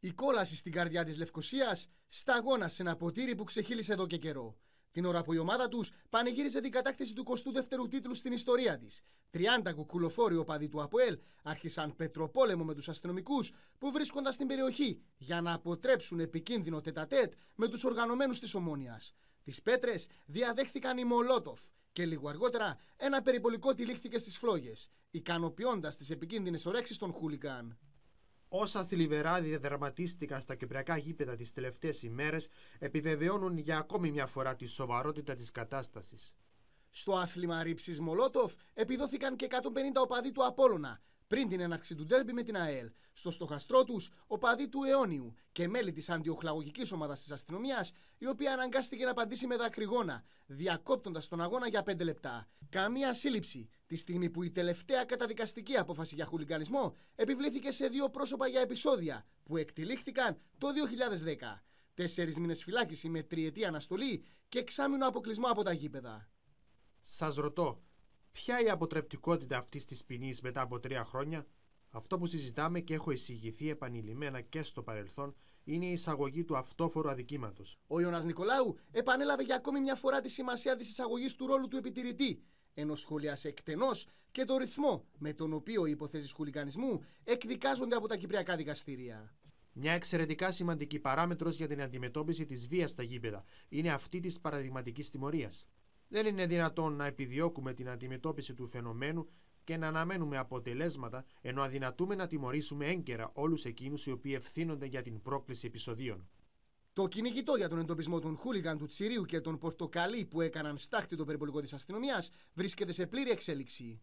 Η κόλαση στην καρδιά της Λευκοσίας σταγόνα σε ένα ποτήρι που ξεχύλισε εδώ και καιρό. Την ώρα που η ομάδα τους πανηγύριζε την κατάκτηση του 22ου τίτλου στην ιστορία της. 30 κουκουλοφόροι οπαδοί του ΑΠΟΕΛ άρχισαν πετροπόλεμο με τους αστυνομικούς που βρίσκονταν στην περιοχή για να αποτρέψουν επικίνδυνο τετατέτ με τους οργανωμένους της ομόνιας. Τις πέτρες διαδέχθηκαν οι Μολότοφ και λίγο αργότερα ένα περιπολικό τυλίχθηκε στις φλόγες, ικανοποιώντας τις επικίνδυνες ορέξει των Χούλιγκαν. Όσα θλιβερά διαδραματίστηκαν στα κυπριακά γήπεδα τις τελευταίες ημέρες επιβεβαιώνουν για ακόμη μια φορά τη σοβαρότητα της κατάστασης. Στο άθλημα ρήψης Μολότοφ επιδόθηκαν και 150 οπαδοί του Απόλλωνα, πριν την έναρξη του ντέρμπι με την ΑΕΛ, στο στοχαστρό τους παδί του αιώνιου και μέλη της αντιοχλαγωγικής ομάδας της αστυνομίας, η οποία αναγκάστηκε να απαντήσει με δακρυγόνα, διακόπτοντας τον αγώνα για πέντε λεπτά. Καμία σύλληψη, τη στιγμή που η τελευταία καταδικαστική απόφαση για χουλιγκανισμό επιβλήθηκε σε δύο πρόσωπα για επεισόδια που εκτελήχθηκαν το 2010. Τέσσερις μήνες φυλάκιση με τριετή αναστολή και εξάμεινο αποκλεισμό από τα γήπεδα. Σας ρωτώ, Ποια η αποτρεπτικότητα αυτής της ποινής μετά από τρία χρόνια, αυτό που συζητάμε και έχω εισηγηθεί επανειλημμένα και στο παρελθόν είναι η εισαγωγή του αυτόφορου αδικήματος. Ο Ιωνας Νικολάου επανέλαβε για ακόμη μια φορά τη σημασία της εισαγωγής του ρόλου του επιτηρητή, ενώ σχολιάσε εκτενώς και το ρυθμό με τον οποίο οι υποθέσεις χουλικανισμού εκδικάζονται από τα κυπριακά δικαστήρια. Μια εξαιρετικά σημαντική παράμετρος για την αντιμετώπιση της βίας στα γήπεδα είναι αυτή της παραδειγματικής τιμωρίας. Δεν είναι δυνατόν να επιδιώκουμε την αντιμετώπιση του φαινομένου και να αναμένουμε αποτελέσματα, ενώ αδυνατούμε να τιμωρήσουμε έγκαιρα όλους εκείνους οι οποίοι ευθύνονται για την πρόκληση επεισοδίων. Το κυνηγητό για τον εντοπισμό των χούλιγκαν του Τσιρίου και των Πορτοκαλί που έκαναν στάχτη το περιπολικό της αστυνομίας βρίσκεται σε πλήρη εξέλιξη.